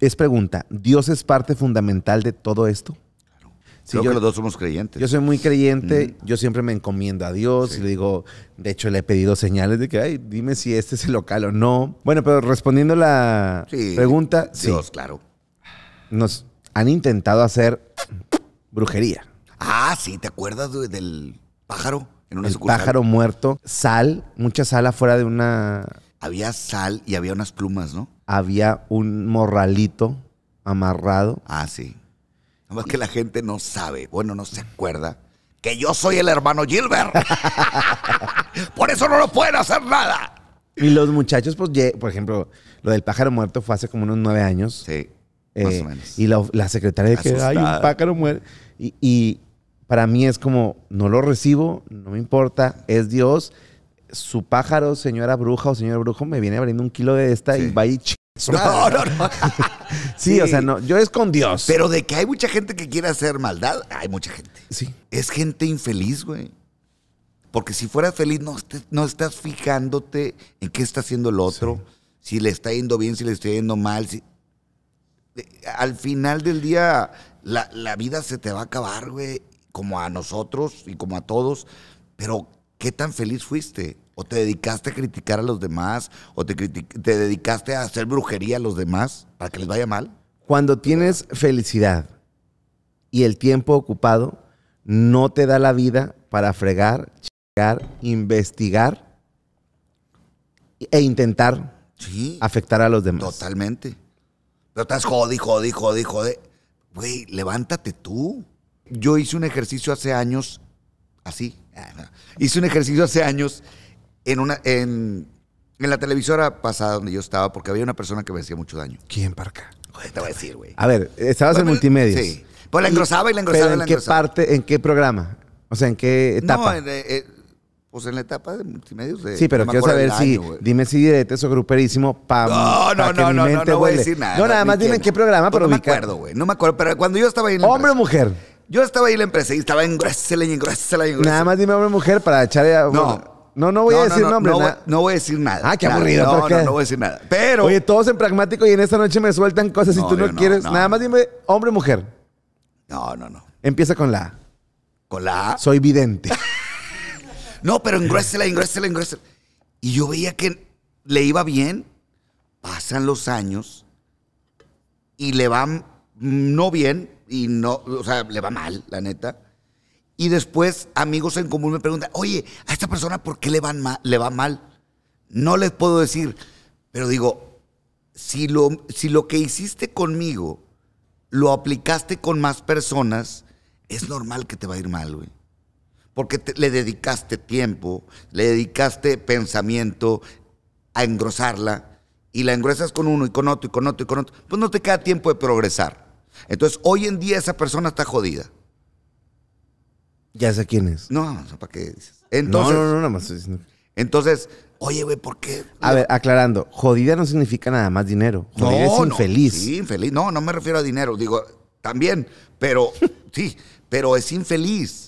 Es pregunta, ¿Dios es parte fundamental de todo esto? Creo que los dos somos creyentes. Yo soy muy creyente, mm. yo siempre me encomiendo a Dios y le digo, de hecho le he pedido señales de que, ay, dime si este es el local o no. Bueno, pero respondiendo la sí, pregunta, Dios, claro. Nos han intentado hacer brujería. Ah, sí, ¿te acuerdas del pájaro? En una el pájaro muerto, sal, mucha sal afuera de una... Había sal y había unas plumas, ¿no? había un morralito amarrado. Ah, sí. Nada más que la gente no sabe, bueno, no se acuerda que yo soy el hermano Gilbert. Por eso no lo pueden hacer nada. Y los muchachos, pues, por ejemplo, lo del pájaro muerto fue hace como unos nueve años. Sí. Eh, más o menos. Y la, secretaria que hay un pájaro muerto. Y, para mí es como, no lo recibo, no me importa, es Dios. Su pájaro, señora bruja o señor brujo, me viene abriendo un kilo de esta y va y no, no, no. sí, o sea, no, yo es con Dios. Pero de que hay mucha gente que quiere hacer maldad, hay mucha gente. Sí. Es gente infeliz, güey. Porque si fueras feliz, no, no estás fijándote en qué está haciendo el otro, si le está yendo bien, si le está yendo mal. Eh, al final del día, la, la vida se te va a acabar, güey, como a nosotros y como a todos. Pero ¿qué tan feliz fuiste? ¿O te dedicaste a criticar a los demás? ¿O te, dedicaste a hacer brujería a los demás para que les vaya mal? Cuando tienes felicidad y el tiempo ocupado, no te da la vida para fregar, checar, investigar e intentar afectar a los demás. Totalmente. Pero estás jodi, jodi, jodi, jodi. Güey, levántate tú. Yo hice un ejercicio hace años Así. Hice un ejercicio hace años en una en, en la televisora pasada donde yo estaba porque había una persona que me hacía mucho daño. ¿Quién, Parca? Te voy a decir, güey. A ver, estabas en multimedia. Sí. Pues la engrosaba y la engrosaba. Pero ¿En la qué parte, en qué programa? O sea, ¿en qué etapa? No, en, eh, eh, pues en la etapa de multimedios. De, sí, pero quiero saber si. Dime si diretes o gruperísimo. Pa, no, no, no, no, no, no, voy a decir nada. No, nada más dime en qué programa, pues pero No me acuerdo, güey. No me acuerdo. Pero cuando yo estaba ahí en la. Hombre o mujer. Yo estaba ahí en la empresa y estaba en y en y en Nada más dime hombre mujer para echarle No. No, no voy a decir no, nombre. No, voy a decir nada. Ah, qué aburrido. No, no, voy a decir nada. Pero. Oye, todos en pragmático y en esta noche me sueltan cosas y tú no, quieres. Nada más dime hombre mujer. No, no, no. Empieza con la ¿Con la A? Soy vidente. no, pero engruésela, y engruésela. Y yo veía que le iba bien. Pasan los años y le van no bien, y no, o sea, le va mal, la neta. Y después amigos en común me preguntan, oye, a esta persona, ¿por qué le, van mal, le va mal? No les puedo decir, pero digo, si lo, si lo que hiciste conmigo lo aplicaste con más personas, es normal que te va a ir mal, güey. Porque le dedicaste tiempo, le dedicaste pensamiento a engrosarla y la engrosas con uno y con otro y con otro y con otro. Pues no te queda tiempo de progresar. Entonces, hoy en día esa persona está jodida. Ya sé quién es. No, no, ¿para qué Entonces, no, no, no, nada más. Entonces, oye, güey, ¿por qué? A ver, aclarando, jodida no significa nada más dinero. Jodida no, es infeliz. No, sí, infeliz. No, no me refiero a dinero. Digo, también, pero sí, pero es infeliz.